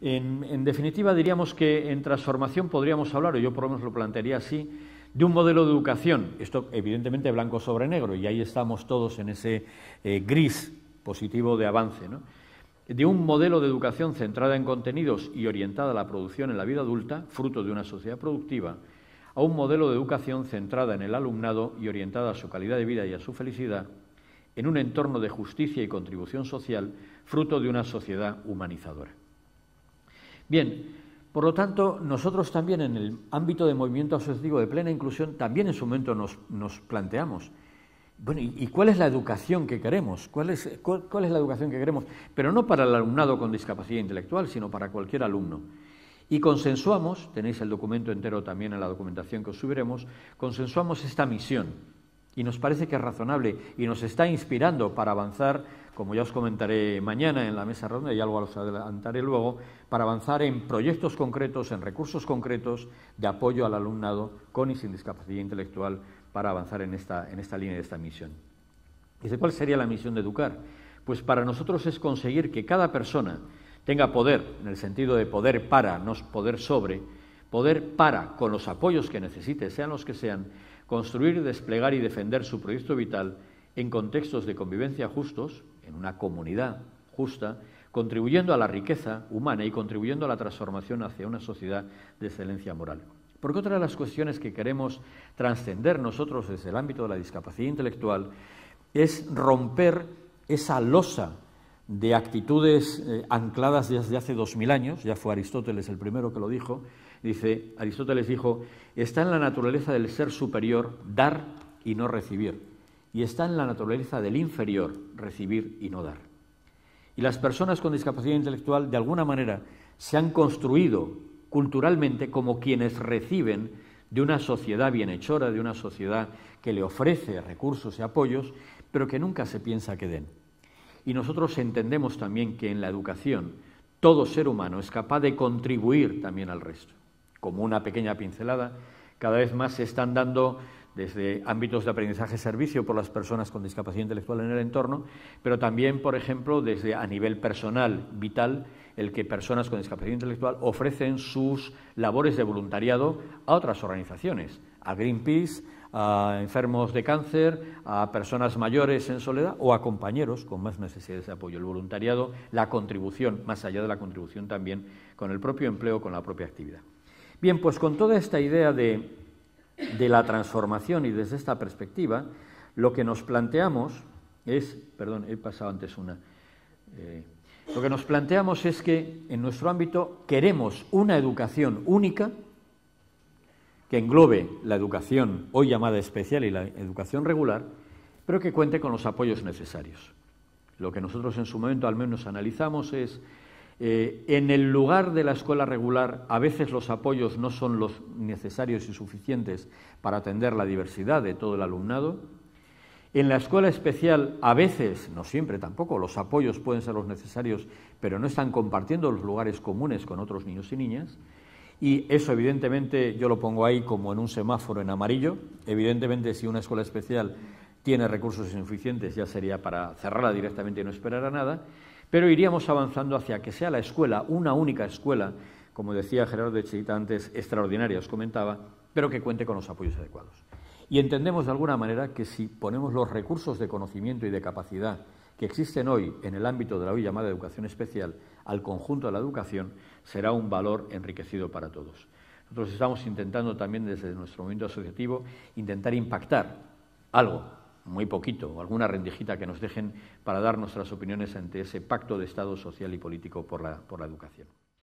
En, definitiva, diríamos que en transformación podríamos hablar, o yo por lo menos lo plantearía así, de un modelo de educación. Esto, evidentemente, blanco sobre negro, y ahí estamos todos en ese eh, gris positivo de avance. De un modelo de educación centrada en contenidos y orientada a la producción en la vida adulta, fruto de una sociedad productiva, a un modelo de educación centrada en el alumnado y orientada a su calidad de vida y a su felicidad, en un entorno de justicia y contribución social, fruto de una sociedad humanizadora. Bien, por lo tanto, nosotros también en el ámbito de movimiento asociativo de plena inclusión, también en su momento nos, planteamos, bueno, ¿y cuál es la educación que queremos? ¿Cuál es la educación que queremos? Pero no para el alumnado con discapacidad intelectual, sino para cualquier alumno. Y consensuamos, tenéis el documento entero también en la documentación que os subiremos, consensuamos esta misión. Y nos parece que es razonable y nos está inspirando para avanzar como ya os comentaré mañana en la mesa ronda y algo os adelantaré luego, para avanzar en proyectos concretos, en recursos concretos de apoyo al alumnado con y sin discapacidad intelectual para avanzar en esta, en esta línea de esta misión. Dice, ¿cuál sería la misión de educar? Pues para nosotros es conseguir que cada persona tenga poder, en el sentido de poder para, no poder sobre, poder para, con los apoyos que necesite, sean los que sean, construir, desplegar y defender su proyecto vital en contextos de convivencia justos, en una comunidad justa, contribuyendo a la riqueza humana y contribuyendo a la transformación hacia una sociedad de excelencia moral. Porque otra de las cuestiones que queremos trascender nosotros desde el ámbito de la discapacidad intelectual es romper esa losa de actitudes eh, ancladas desde hace dos mil años, ya fue Aristóteles el primero que lo dijo, dice, Aristóteles dijo, está en la naturaleza del ser superior dar y no recibir y está en la naturaleza del inferior, recibir y no dar. Y las personas con discapacidad intelectual, de alguna manera, se han construido culturalmente como quienes reciben de una sociedad bienhechora, de una sociedad que le ofrece recursos y apoyos, pero que nunca se piensa que den. Y nosotros entendemos también que en la educación todo ser humano es capaz de contribuir también al resto. Como una pequeña pincelada, cada vez más se están dando desde ámbitos de aprendizaje-servicio por las personas con discapacidad intelectual en el entorno, pero también, por ejemplo, desde a nivel personal, vital, el que personas con discapacidad intelectual ofrecen sus labores de voluntariado a otras organizaciones, a Greenpeace, a enfermos de cáncer, a personas mayores en soledad o a compañeros con más necesidades de apoyo. El voluntariado, la contribución, más allá de la contribución también con el propio empleo, con la propia actividad. Bien, pues con toda esta idea de de la transformación y desde esta perspectiva, lo que nos planteamos es, perdón, he pasado antes una, eh, lo que nos planteamos es que en nuestro ámbito queremos una educación única que englobe la educación hoy llamada especial y la educación regular, pero que cuente con los apoyos necesarios. Lo que nosotros en su momento al menos analizamos es eh, en el lugar de la escuela regular, a veces los apoyos no son los necesarios y suficientes para atender la diversidad de todo el alumnado. En la escuela especial, a veces, no siempre tampoco, los apoyos pueden ser los necesarios, pero no están compartiendo los lugares comunes con otros niños y niñas. Y eso, evidentemente, yo lo pongo ahí como en un semáforo en amarillo. Evidentemente, si una escuela especial tiene recursos insuficientes, ya sería para cerrarla directamente y no esperar a nada. Pero iríamos avanzando hacia que sea la escuela, una única escuela, como decía Gerardo de Chita antes, extraordinaria, os comentaba, pero que cuente con los apoyos adecuados. Y entendemos de alguna manera que si ponemos los recursos de conocimiento y de capacidad que existen hoy en el ámbito de la hoy llamada educación especial al conjunto de la educación, será un valor enriquecido para todos. Nosotros estamos intentando también desde nuestro movimiento asociativo intentar impactar algo muy poquito, alguna rendijita que nos dejen para dar nuestras opiniones ante ese pacto de Estado social y político por la, por la educación.